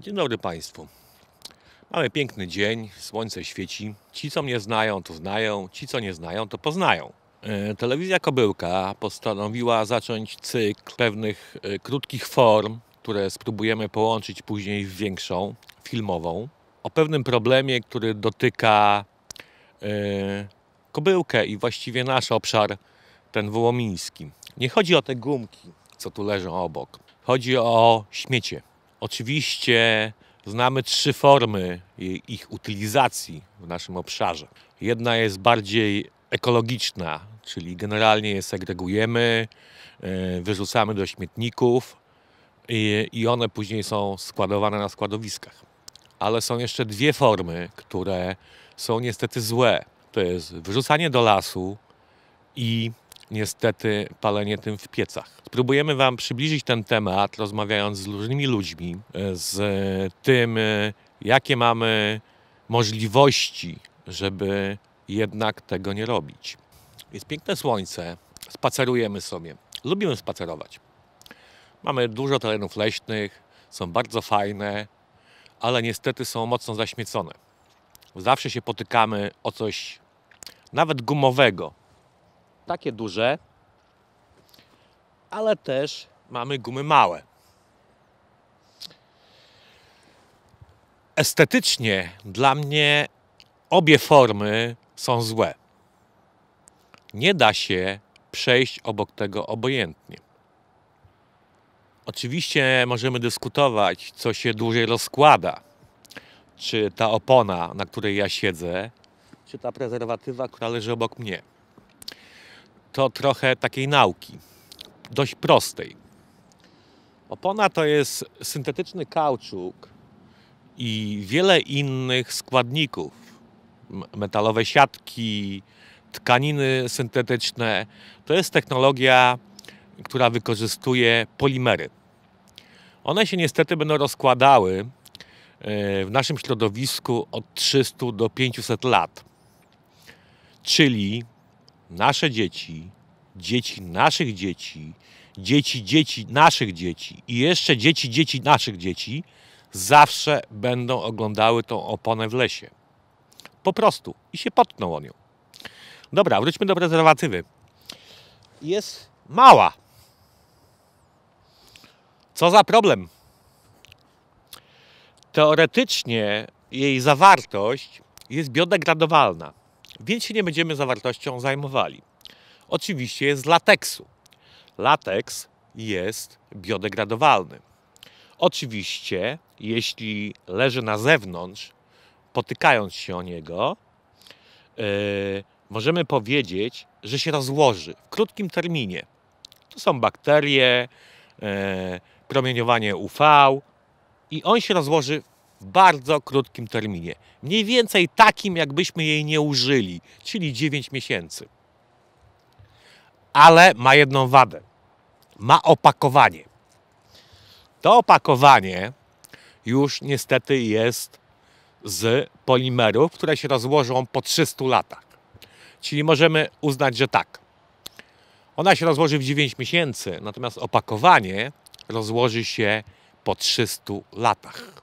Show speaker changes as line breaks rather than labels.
Dzień dobry Państwu. Mamy piękny dzień, słońce świeci. Ci, co mnie znają, to znają, ci, co nie znają, to poznają. E, telewizja Kobyłka postanowiła zacząć cykl pewnych e, krótkich form, które spróbujemy połączyć później w większą, filmową, o pewnym problemie, który dotyka e, Kobyłkę i właściwie nasz obszar, ten wołomiński. Nie chodzi o te gumki, co tu leżą obok. Chodzi o śmiecie Oczywiście znamy trzy formy ich utylizacji w naszym obszarze. Jedna jest bardziej ekologiczna, czyli generalnie je segregujemy, e, wyrzucamy do śmietników i one później są składowane na składowiskach. Ale są jeszcze dwie formy, które są niestety złe. To jest wyrzucanie do lasu i niestety palenie tym w piecach. Spróbujemy Wam przybliżyć ten temat, rozmawiając z różnymi ludźmi, z tym, jakie mamy możliwości, żeby jednak tego nie robić. Jest piękne słońce, spacerujemy sobie. Lubimy spacerować. Mamy dużo terenów leśnych, są bardzo fajne, ale niestety są mocno zaśmiecone. Zawsze się potykamy o coś nawet gumowego, takie duże, ale też mamy gumy małe. Estetycznie dla mnie obie formy są złe. Nie da się przejść obok tego obojętnie. Oczywiście możemy dyskutować, co się dłużej rozkłada. Czy ta opona, na której ja siedzę, czy ta prezerwatywa, która leży obok mnie to trochę takiej nauki, dość prostej. Opona to jest syntetyczny kauczuk i wiele innych składników. Metalowe siatki, tkaniny syntetyczne. To jest technologia, która wykorzystuje polimery. One się niestety będą rozkładały e, w naszym środowisku od 300 do 500 lat. Czyli nasze dzieci, dzieci naszych dzieci, dzieci dzieci naszych dzieci i jeszcze dzieci dzieci naszych dzieci zawsze będą oglądały tą oponę w lesie. Po prostu. I się potkną o nią. Dobra, wróćmy do prezerwatywy. Jest mała. Co za problem? Teoretycznie jej zawartość jest biodegradowalna więc się nie będziemy zawartością zajmowali. Oczywiście jest z lateksu. Lateks jest biodegradowalny. Oczywiście, jeśli leży na zewnątrz, potykając się o niego, yy, możemy powiedzieć, że się rozłoży w krótkim terminie. To są bakterie, yy, promieniowanie UV i on się rozłoży w bardzo krótkim terminie. Mniej więcej takim, jakbyśmy jej nie użyli, czyli 9 miesięcy. Ale ma jedną wadę. Ma opakowanie. To opakowanie już niestety jest z polimerów, które się rozłożą po 300 latach. Czyli możemy uznać, że tak. Ona się rozłoży w 9 miesięcy, natomiast opakowanie rozłoży się po 300 latach.